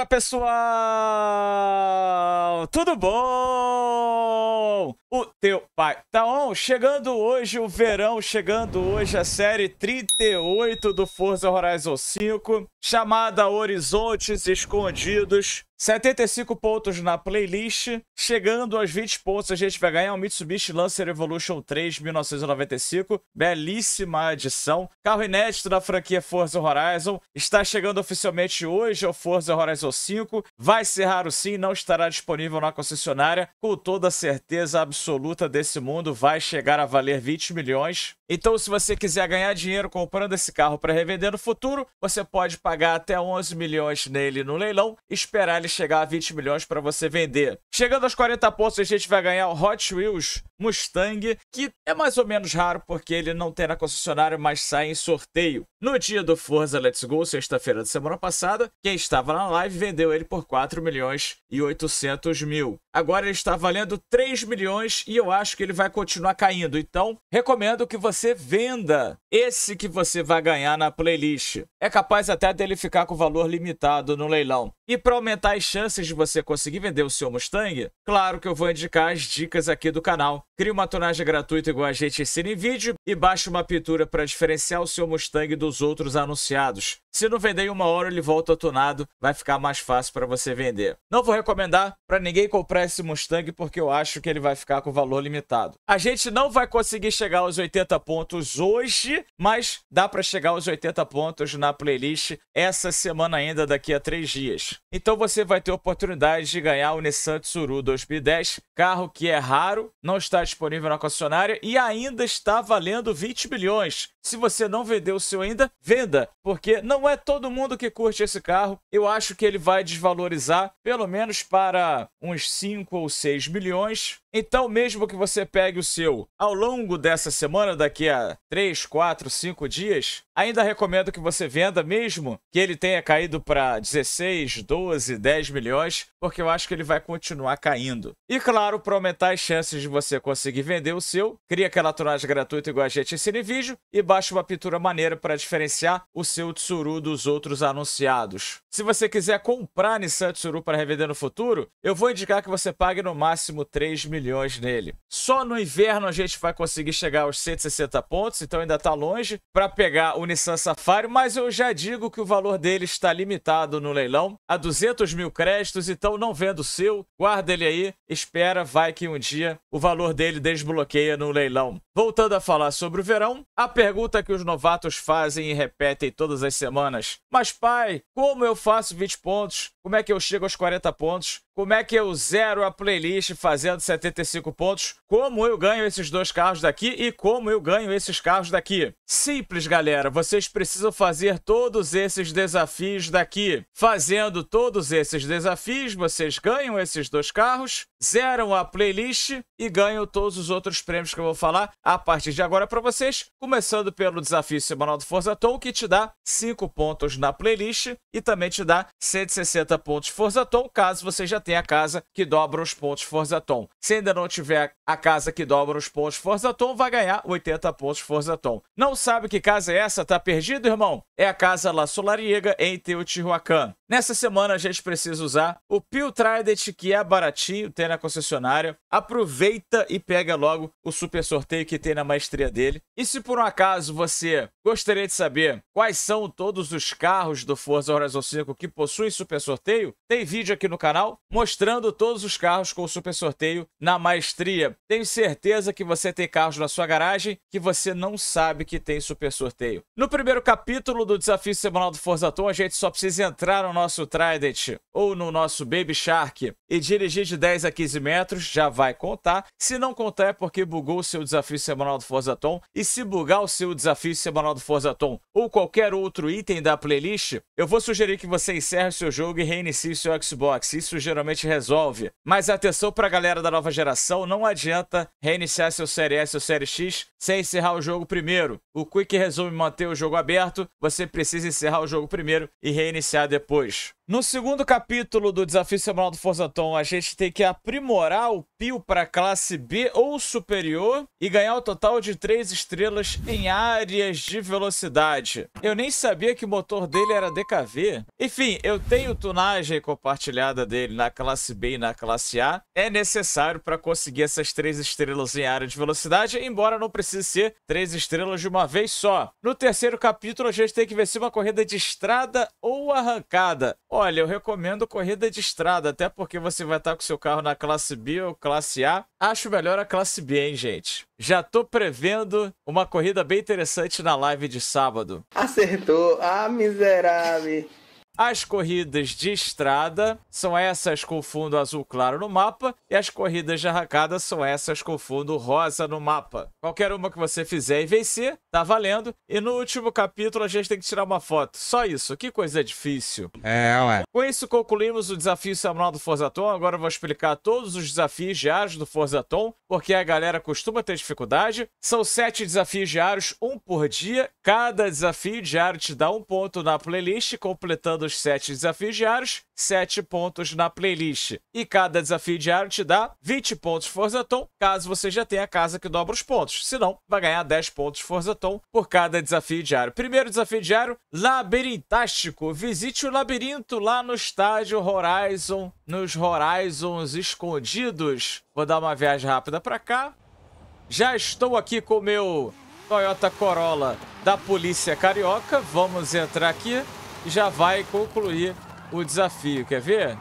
Fala pessoal! Tudo bom? O teu pai tá on? Chegando hoje o verão, chegando hoje a série 38 do Forza Horizon 5, chamada Horizontes Escondidos. 75 pontos na playlist, chegando aos 20 pontos a gente vai ganhar o um Mitsubishi Lancer Evolution 3 1995, belíssima adição. Carro inédito da franquia Forza Horizon, está chegando oficialmente hoje ao Forza Horizon 5. Vai ser raro sim, não estará disponível na concessionária. Com toda certeza absoluta desse mundo, vai chegar a valer 20 milhões. Então, se você quiser ganhar dinheiro comprando esse carro para revender no futuro, você pode pagar até 11 milhões nele no leilão, esperar ele chegar a 20 milhões para você vender. Chegando aos 40 pontos, a gente vai ganhar o Hot Wheels Mustang, que é mais ou menos raro porque ele não tem na concessionária, mas sai em sorteio. No dia do Forza Let's Go, sexta-feira da semana passada, quem estava na live vendeu ele por 4 milhões e 800 mil. Agora ele está valendo 3 milhões e eu acho que ele vai continuar caindo. Então, recomendo que você venda esse que você vai ganhar na playlist. É capaz até dele ficar com valor limitado no leilão. E para aumentar as chances de você conseguir vender o seu Mustang, claro que eu vou indicar as dicas aqui do canal. Crie uma tonagem gratuita igual a gente ensina em vídeo e baixe uma pintura para diferenciar o seu Mustang dos outros anunciados. Se não vender em uma hora, ele volta tonado, vai ficar mais fácil para você vender. Não vou recomendar para ninguém comprar comprar esse Mustang porque eu acho que ele vai ficar com valor limitado. A gente não vai conseguir chegar aos 80 pontos hoje, mas dá para chegar aos 80 pontos na playlist essa semana ainda, daqui a três dias. Então você vai ter oportunidade de ganhar o Nissan Tsuru 2010, carro que é raro, não está disponível na concessionária e ainda está valendo 20 bilhões. Se você não vendeu o seu ainda, venda, porque não é todo mundo que curte esse carro. Eu acho que ele vai desvalorizar pelo menos para uns 5 ou 6 milhões. Então, mesmo que você pegue o seu ao longo dessa semana, daqui a 3, 4, 5 dias, Ainda recomendo que você venda, mesmo que ele tenha caído para 16, 12, 10 milhões, porque eu acho que ele vai continuar caindo. E claro, para aumentar as chances de você conseguir vender o seu, cria aquela tonagem gratuita igual a gente ensina em vídeo e baixa uma pintura maneira para diferenciar o seu Tsuru dos outros anunciados. Se você quiser comprar Nissan Tsuru para revender no futuro, eu vou indicar que você pague no máximo 3 milhões nele. Só no inverno a gente vai conseguir chegar aos 160 pontos, então ainda está longe, para pegar o Nissan Safari, mas eu já digo que o valor dele está limitado no leilão a 200 mil créditos, então não vendo o seu, guarda ele aí, espera, vai que um dia o valor dele desbloqueia no leilão. Voltando a falar sobre o verão, a pergunta que os novatos fazem e repetem todas as semanas: Mas pai, como eu faço 20 pontos? Como é que eu chego aos 40 pontos? como é que eu zero a playlist fazendo 75 pontos, como eu ganho esses dois carros daqui e como eu ganho esses carros daqui. Simples, galera, vocês precisam fazer todos esses desafios daqui. Fazendo todos esses desafios, vocês ganham esses dois carros zeram a playlist e ganham todos os outros prêmios que eu vou falar a partir de agora para vocês, começando pelo desafio semanal do Forza Tom, que te dá 5 pontos na playlist e também te dá 160 pontos Forza Tom, caso você já tenha a casa que dobra os pontos Forza Tom. Se ainda não tiver a casa que dobra os pontos Forza Tom vai ganhar 80 pontos Forza Tom. Não sabe que casa é essa? Tá perdido, irmão? É a casa La Solariega em Teotihuacan. Nessa semana a gente precisa usar o Pio Trident, que é baratinho, tem na concessionária. Aproveita e pega logo o super sorteio que tem na maestria dele. E se por um acaso você Gostaria de saber quais são todos os carros do Forza Horizon 5 que possuem super sorteio? Tem vídeo aqui no canal mostrando todos os carros com super sorteio na maestria. Tenho certeza que você tem carros na sua garagem que você não sabe que tem super sorteio. No primeiro capítulo do desafio semanal do Forza Tom, a gente só precisa entrar no nosso Trident ou no nosso Baby Shark e dirigir de 10 a 15 metros, já vai contar. Se não contar é porque bugou o seu desafio semanal do Forza Tom e se bugar o seu desafio semanal canal do Forza Tom ou qualquer outro item da playlist, eu vou sugerir que você encerre seu jogo e reinicie seu Xbox. Isso geralmente resolve. Mas atenção para a galera da nova geração, não adianta reiniciar seu Série S ou Série X sem encerrar o jogo primeiro. O Quick resume manter o jogo aberto, você precisa encerrar o jogo primeiro e reiniciar depois. No segundo capítulo do Desafio Semanal do Forza Tom, a gente tem que aprimorar o Pio para classe B ou superior e ganhar o um total de 3 estrelas em áreas de de velocidade. Eu nem sabia que o motor dele era DKV. Enfim, eu tenho tunagem compartilhada dele na classe B e na classe A. É necessário para conseguir essas três estrelas em área de velocidade, embora não precise ser três estrelas de uma vez só. No terceiro capítulo, a gente tem que vencer uma corrida de estrada ou arrancada. Olha, eu recomendo corrida de estrada, até porque você vai estar com seu carro na classe B ou classe A. Acho melhor a classe B, hein, gente? Já tô prevendo uma corrida bem interessante na live de sábado. Acertou. Ah, miserável. As corridas de estrada são essas com fundo azul claro no mapa e as corridas de arrancada são essas com fundo rosa no mapa. Qualquer uma que você fizer e vencer, tá valendo. E no último capítulo a gente tem que tirar uma foto. Só isso, que coisa difícil. É, ué. Com isso concluímos o desafio semanal do Forzaton. Agora eu vou explicar todos os desafios diários do Forzaton, porque a galera costuma ter dificuldade. São sete desafios diários, um por dia. Cada desafio diário te dá um ponto na playlist, completando dos sete desafios diários, sete pontos na playlist. E cada desafio diário te dá 20 pontos Forza Tom, caso você já tenha a casa que dobra os pontos. Se não, vai ganhar 10 pontos Forza Tom por cada desafio diário. Primeiro desafio diário, labirintástico. Visite o labirinto lá no estádio Horizon, nos Horizons escondidos. Vou dar uma viagem rápida para cá. Já estou aqui com o meu Toyota Corolla da Polícia Carioca. Vamos entrar aqui já vai concluir o desafio. Quer ver?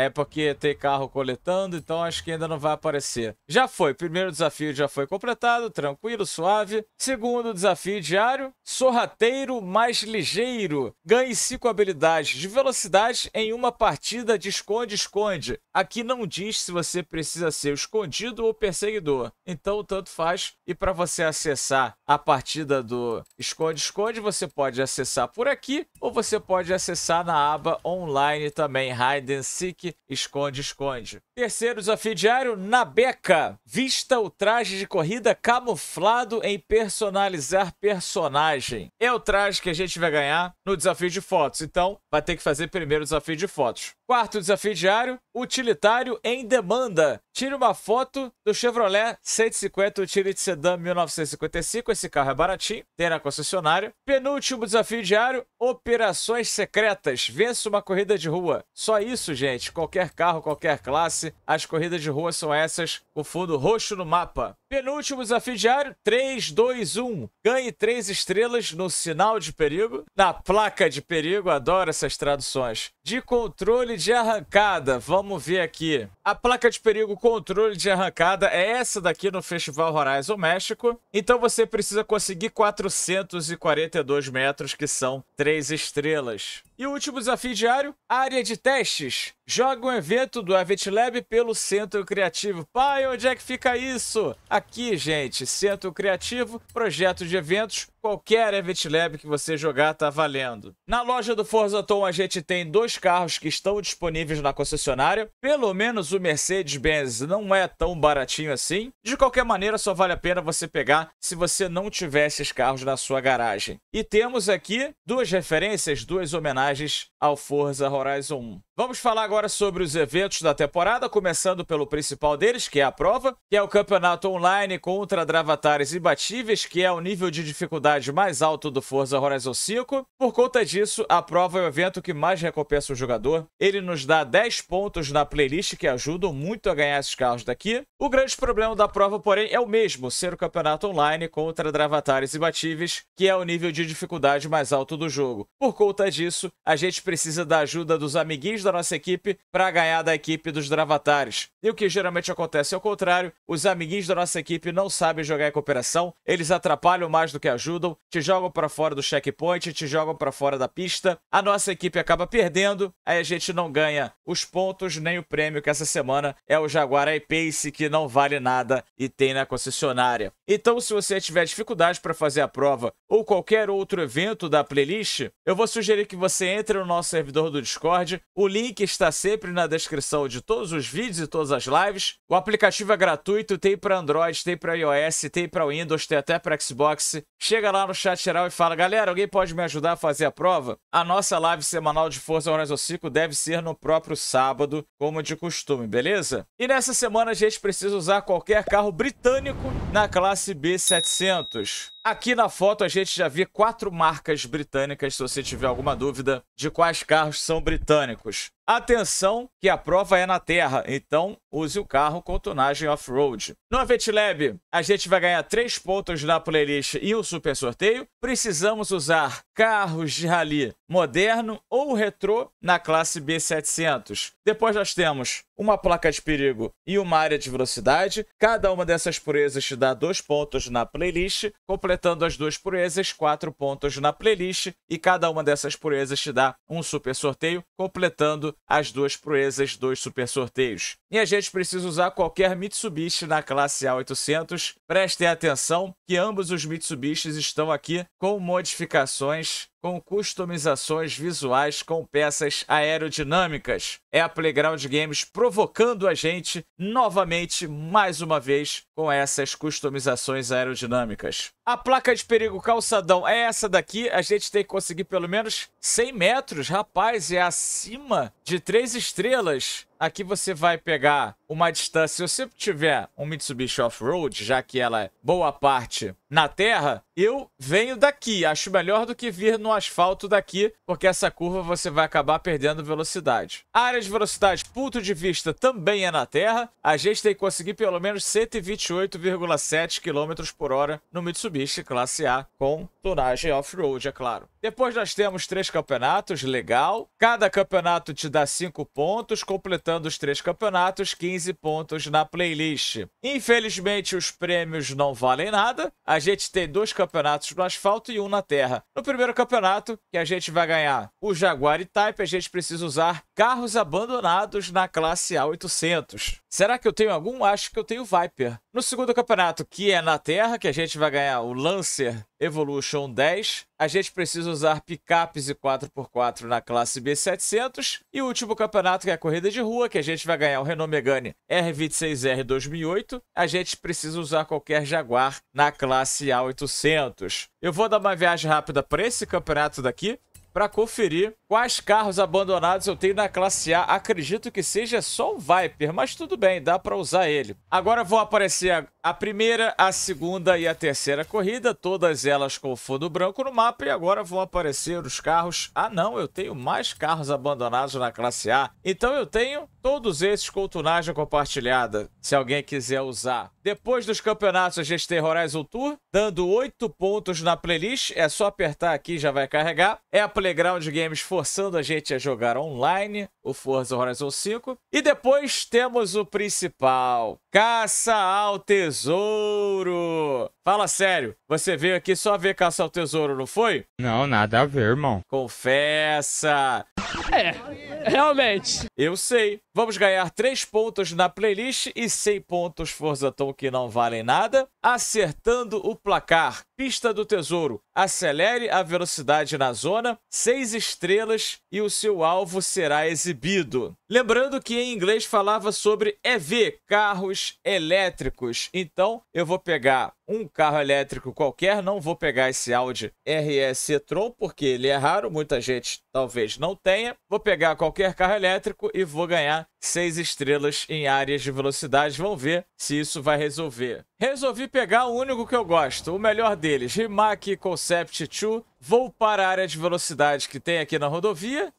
É porque tem carro coletando, então acho que ainda não vai aparecer. Já foi. Primeiro desafio já foi completado, tranquilo, suave. Segundo desafio diário, sorrateiro mais ligeiro. Ganhe 5 habilidades de velocidade em uma partida de esconde-esconde. Aqui não diz se você precisa ser escondido ou perseguidor. Então, tanto faz. E para você acessar a partida do esconde-esconde, você pode acessar por aqui ou você pode acessar na aba online também, Hide and Seek esconde-esconde. Terceiro desafio diário, na beca. Vista o traje de corrida camuflado em personalizar personagem. É o traje que a gente vai ganhar no desafio de fotos. Então, vai ter que fazer primeiro o desafio de fotos. Quarto desafio diário, utilitário em demanda. Tire uma foto do Chevrolet 150 Utility Sedan 1955. Esse carro é baratinho, tem na concessionária. Penúltimo desafio diário: operações secretas. Vence uma corrida de rua. Só isso, gente. Qualquer carro, qualquer classe, as corridas de rua são essas. O fundo roxo no mapa. Penúltimo desafio diário: 3, 2, 1. Ganhe 3 estrelas no sinal de perigo, na placa de perigo, adoro essas traduções. De controle de arrancada, vamos ver aqui. A placa de perigo controle de arrancada é essa daqui no Festival Horizon México. Então você precisa conseguir 442 metros, que são 3 estrelas. E o último desafio diário, área de testes. Joga um evento do Event Lab pelo Centro Criativo. Pai, onde é que fica isso? Aqui, gente, Centro Criativo, projeto de eventos, Qualquer Evet Lab que você jogar tá valendo. Na loja do Forza Tom a gente tem dois carros que estão disponíveis na concessionária. Pelo menos o Mercedes-Benz não é tão baratinho assim. De qualquer maneira, só vale a pena você pegar se você não tiver esses carros na sua garagem. E temos aqui duas referências, duas homenagens ao Forza Horizon 1. Vamos falar agora sobre os eventos da temporada, começando pelo principal deles, que é a prova, que é o campeonato online contra dravatares imbatíveis, que é o nível de dificuldade dificuldade mais alto do Forza Horizon 5. Por conta disso, a prova é o evento que mais recompensa o jogador. Ele nos dá 10 pontos na playlist que ajudam muito a ganhar esses carros daqui. O grande problema da prova, porém, é o mesmo, ser o campeonato online contra dravatares imbatíveis, que é o nível de dificuldade mais alto do jogo. Por conta disso, a gente precisa da ajuda dos amiguinhos da nossa equipe para ganhar da equipe dos dravatares. E o que geralmente acontece é o contrário, os amiguinhos da nossa equipe não sabem jogar em cooperação, eles atrapalham mais do que ajudam, ajudam, te jogam para fora do checkpoint, te jogam para fora da pista. A nossa equipe acaba perdendo, aí a gente não ganha os pontos nem o prêmio que essa semana é o Jaguar I-Pace, que não vale nada e tem na concessionária. Então, se você tiver dificuldade para fazer a prova ou qualquer outro evento da playlist, eu vou sugerir que você entre no nosso servidor do Discord. O link está sempre na descrição de todos os vídeos e todas as lives. O aplicativo é gratuito, tem para Android, tem para iOS, tem para Windows, tem até para Xbox. Chega lá no chat geral e fala: galera, alguém pode me ajudar a fazer a prova? A nossa live semanal de Forza Horizon 5 deve ser no próprio sábado, como de costume, beleza? E nessa semana a gente precisa usar qualquer carro britânico na classe B700. Aqui na foto a gente já vê quatro marcas britânicas, se você tiver alguma dúvida de quais carros são britânicos. Atenção que a prova é na terra, então use o carro com tonagem off-road. No Avetlab, a gente vai ganhar três pontos na playlist e o super sorteio. Precisamos usar carros de rally moderno ou retrô na classe B700. Depois nós temos uma placa de perigo e uma área de velocidade. Cada uma dessas purezas te dá dois pontos na playlist, completando as duas purezas, quatro pontos na playlist, e cada uma dessas purezas te dá um super sorteio, completando as duas purezas, dois super sorteios. E a gente precisa usar qualquer Mitsubishi na classe A800. Prestem atenção que ambos os Mitsubishis estão aqui com modificações com customizações visuais com peças aerodinâmicas. É a Playground Games provocando a gente novamente, mais uma vez, com essas customizações aerodinâmicas. A placa de perigo calçadão é essa daqui. A gente tem que conseguir pelo menos 100 metros. Rapaz, é acima de 3 estrelas. Aqui você vai pegar uma distância. Se eu sempre tiver um Mitsubishi Off-Road, já que ela é boa parte na terra, eu venho daqui. Acho melhor do que vir no asfalto daqui, porque essa curva você vai acabar perdendo velocidade. A área de velocidade, ponto de vista, também é na terra. A gente tem que conseguir pelo menos 128,7 km por hora no Mitsubishi. Mitsubishi Classe A com tonagem off-road, é claro. Depois nós temos três campeonatos, legal. Cada campeonato te dá cinco pontos, completando os três campeonatos, 15 pontos na playlist. Infelizmente, os prêmios não valem nada. A gente tem dois campeonatos no asfalto e um na terra. No primeiro campeonato, que a gente vai ganhar o Jaguar e Type, a gente precisa usar carros abandonados na classe A800. Será que eu tenho algum? Acho que eu tenho Viper. No segundo campeonato, que é na terra, que a gente vai ganhar o Lancer Evolution 10. A gente precisa usar picapes e 4x4 na classe B700. E o último campeonato, que é a corrida de rua, que a gente vai ganhar o Renault Megane R26R 2008. A gente precisa usar qualquer Jaguar na classe A800. Eu vou dar uma viagem rápida para esse campeonato daqui para conferir quais carros abandonados eu tenho na classe A. Acredito que seja só o Viper, mas tudo bem, dá para usar ele. Agora vão aparecer a, a primeira, a segunda e a terceira corrida, todas elas com fundo branco no mapa. E agora vão aparecer os carros... Ah não, eu tenho mais carros abandonados na classe A. Então eu tenho todos esses com tunagem compartilhada, se alguém quiser usar. Depois dos campeonatos a gente tem Horizon Tour, dando 8 pontos na playlist. É só apertar aqui, já vai carregar. É a Playground Games forçando a gente a jogar online o Forza Horizon 5. E depois temos o principal: Caça ao Tesouro. Fala sério, você veio aqui só ver Caça ao Tesouro, não foi? Não, nada a ver, irmão. Confessa. É, realmente. Eu sei. Vamos ganhar 3 pontos na playlist e 100 pontos Forza Tom que não valem nada, acertando o placar. Pista do Tesouro. Acelere a velocidade na zona, seis estrelas e o seu alvo será exibido. Lembrando que em inglês falava sobre EV, carros elétricos. Então eu vou pegar um carro elétrico qualquer, não vou pegar esse Audi RS Tron, porque ele é raro, muita gente talvez não tenha. Vou pegar qualquer carro elétrico e vou ganhar seis estrelas em áreas de velocidade. Vamos ver se isso vai resolver. Resolvi pegar o único que eu gosto, o melhor deles, Rimac Concept 2. Vou para a área de velocidade que tem aqui na rodovia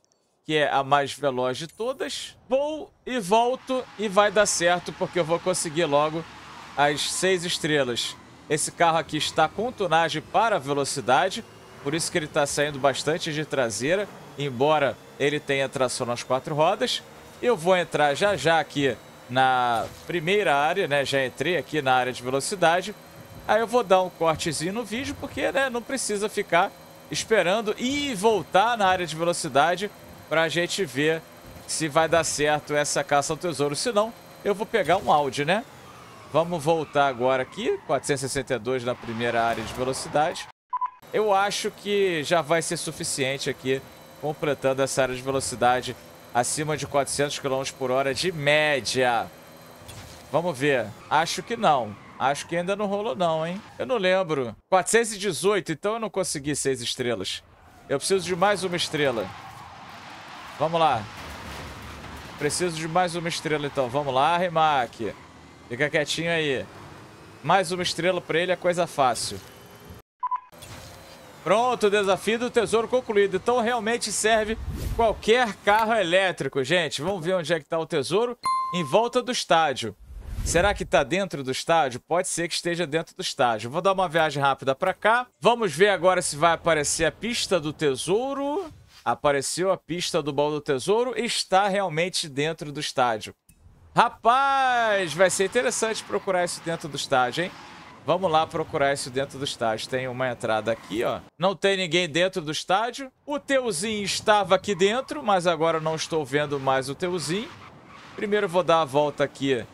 que é a mais veloz de todas. Vou e volto e vai dar certo, porque eu vou conseguir logo as seis estrelas. Esse carro aqui está com tunagem para velocidade, por isso que ele está saindo bastante de traseira, embora ele tenha tração nas quatro rodas. Eu vou entrar já já aqui na primeira área, né? Já entrei aqui na área de velocidade. Aí eu vou dar um cortezinho no vídeo, porque né, não precisa ficar esperando e voltar na área de velocidade para a gente ver se vai dar certo essa caça ao tesouro. Se não, eu vou pegar um áudio, né? Vamos voltar agora aqui, 462 na primeira área de velocidade. Eu acho que já vai ser suficiente aqui, completando essa área de velocidade acima de 400 km por hora de média. Vamos ver. Acho que não. Acho que ainda não rolou não, hein? Eu não lembro. 418, então eu não consegui 6 estrelas. Eu preciso de mais uma estrela. Vamos lá. Preciso de mais uma estrela, então. Vamos lá, Rimac. Fica quietinho aí. Mais uma estrela pra ele é coisa fácil. Pronto, desafio do tesouro concluído. Então realmente serve qualquer carro elétrico, gente. Vamos ver onde é que tá o tesouro. Em volta do estádio. Será que tá dentro do estádio? Pode ser que esteja dentro do estádio. Vou dar uma viagem rápida pra cá. Vamos ver agora se vai aparecer a pista do tesouro. Apareceu a pista do Bal do tesouro e está realmente dentro do estádio. Rapaz, vai ser interessante procurar isso dentro do estádio, hein? Vamos lá procurar isso dentro do estádio. Tem uma entrada aqui, ó. Não tem ninguém dentro do estádio. O Teuzinho estava aqui dentro, mas agora não estou vendo mais o Teuzinho. Primeiro vou dar a volta aqui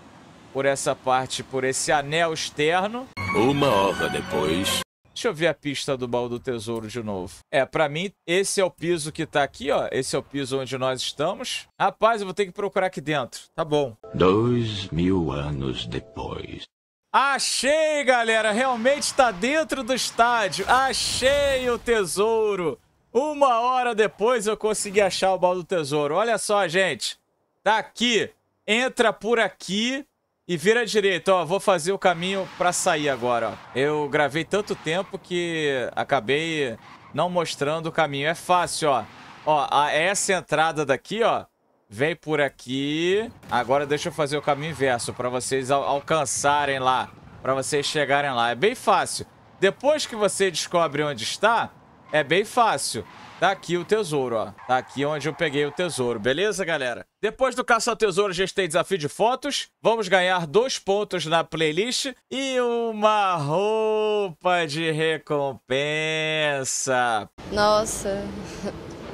por essa parte, por esse anel externo. Uma hora depois... Deixa eu ver a pista do baú do tesouro de novo. É, pra mim, esse é o piso que tá aqui, ó. Esse é o piso onde nós estamos. Rapaz, eu vou ter que procurar aqui dentro. Tá bom. Dois mil anos depois. Achei, galera! Realmente está dentro do estádio. Achei o tesouro! Uma hora depois eu consegui achar o baú do tesouro. Olha só, gente. Tá aqui. Entra por aqui e vira direito, ó. Vou fazer o caminho pra sair agora, ó. Eu gravei tanto tempo que acabei não mostrando o caminho. É fácil, ó. Ó, a, essa entrada daqui, ó. Vem por aqui. Agora deixa eu fazer o caminho inverso pra vocês al alcançarem lá. Pra vocês chegarem lá. É bem fácil. Depois que você descobre onde está, é bem fácil. Tá aqui o tesouro, ó. Tá aqui onde eu peguei o tesouro. Beleza, galera? Depois do Caça ao Tesouro, já tem desafio de fotos. Vamos ganhar dois pontos na playlist e uma roupa de recompensa. Nossa.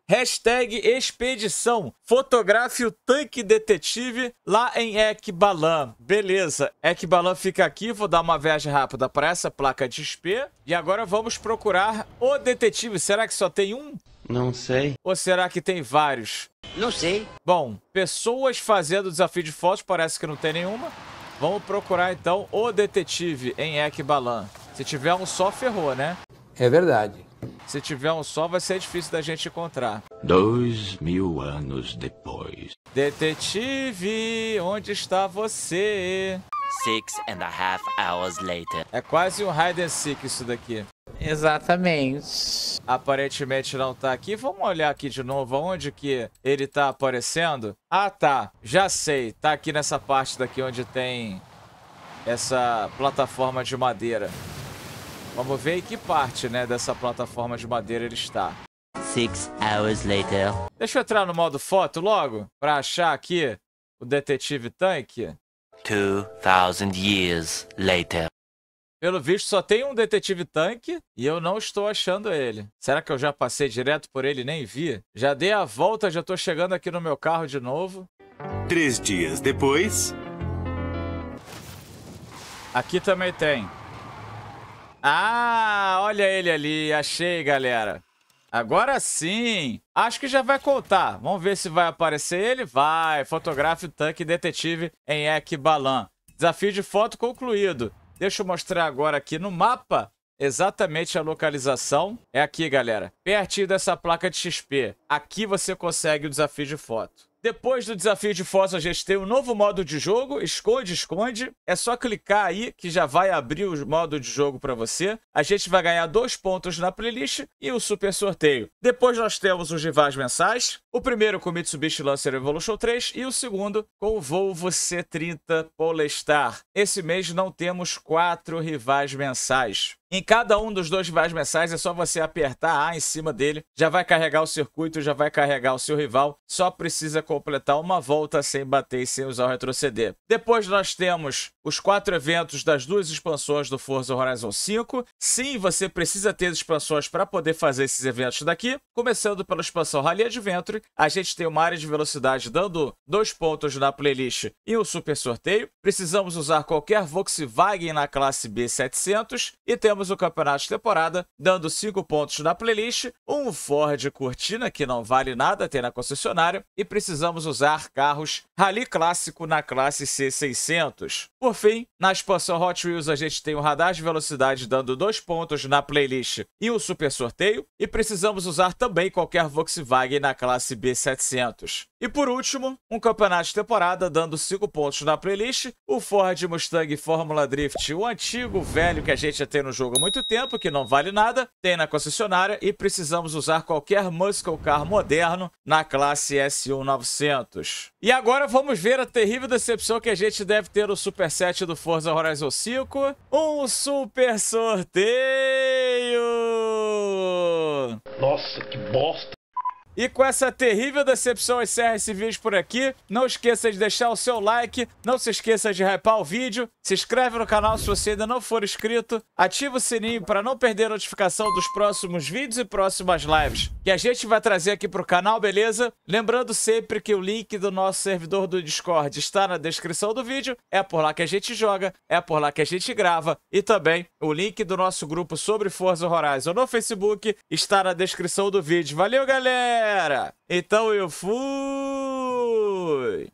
Hashtag expedição. Fotografe o tanque detetive lá em Ekbalan. Beleza. Ekbalan fica aqui. Vou dar uma viagem rápida para essa placa de XP. E agora vamos procurar o detetive. Será que só tem um? Não sei. Ou será que tem vários? Não sei. Bom, pessoas fazendo desafio de fotos parece que não tem nenhuma. Vamos procurar então o detetive em Ekbalan. Se tiver um só, ferrou, né? É verdade. Se tiver um só, vai ser difícil da gente encontrar. Dois mil anos depois. Detetive, onde está você? Six and a half hours later. É quase um hide and seek isso daqui. Exatamente. Aparentemente não tá aqui. Vamos olhar aqui de novo onde que ele tá aparecendo. Ah, tá. Já sei. Tá aqui nessa parte daqui onde tem essa plataforma de madeira. Vamos ver em que parte, né, dessa plataforma de madeira ele está. Six hours later. Deixa eu entrar no modo foto logo, pra achar aqui o detetive tanque. Two thousand years later. Pelo visto, só tem um detetive tanque e eu não estou achando ele. Será que eu já passei direto por ele e nem vi? Já dei a volta, já estou chegando aqui no meu carro de novo. Três dias depois. Aqui também tem. Ah, olha ele ali. Achei, galera. Agora sim. Acho que já vai contar. Vamos ver se vai aparecer ele. Vai. Fotografe, tanque, detetive em Ekbalan. Desafio de foto concluído. Deixa eu mostrar agora aqui no mapa exatamente a localização. É aqui, galera. Pertinho dessa placa de XP. Aqui você consegue o desafio de foto. Depois do desafio de Foz, a gente tem um novo modo de jogo, esconde, esconde. É só clicar aí que já vai abrir o modo de jogo para você. A gente vai ganhar dois pontos na playlist e o super sorteio. Depois nós temos os rivais mensais. O primeiro com o Mitsubishi Lancer Evolution 3 e o segundo com o Volvo C30 Polestar. Esse mês não temos quatro rivais mensais. Em cada um dos dois rivais mensais é só você apertar A em cima dele, já vai carregar o circuito, já vai carregar o seu rival, só precisa completar uma volta sem bater e sem usar o retroceder. Depois nós temos os quatro eventos das duas expansões do Forza Horizon 5. Sim, você precisa ter expansões para poder fazer esses eventos daqui. Começando pela expansão Rally Adventure, a gente tem uma área de velocidade dando dois pontos na playlist e um super sorteio. Precisamos usar qualquer Volkswagen na classe B700 e temos terminamos o campeonato de temporada dando 5 pontos na playlist, um Ford Cortina que não vale nada ter na concessionária e precisamos usar carros Rally Clássico na classe C600. Por fim, na expansão Hot Wheels a gente tem o um radar de velocidade dando 2 pontos na playlist e o um super sorteio e precisamos usar também qualquer Volkswagen na classe B700. E por último, um campeonato de temporada dando 5 pontos na playlist, o Ford Mustang Fórmula Drift, o antigo velho que a gente ia tem no jogo jogo há muito tempo, que não vale nada, tem na concessionária e precisamos usar qualquer Muscle Car moderno na classe S1900. E agora vamos ver a terrível decepção que a gente deve ter o Super 7 do Forza Horizon 5. Um super sorteio! Nossa, que bosta! E com essa terrível decepção, encerra esse vídeo por aqui. Não esqueça de deixar o seu like, não se esqueça de repar o vídeo se inscreve no canal se você ainda não for inscrito, ativa o sininho para não perder a notificação dos próximos vídeos e próximas lives que a gente vai trazer aqui pro canal, beleza? Lembrando sempre que o link do nosso servidor do Discord está na descrição do vídeo, é por lá que a gente joga, é por lá que a gente grava e também o link do nosso grupo sobre Forza Horizon no Facebook está na descrição do vídeo. Valeu, galera! Então eu fui!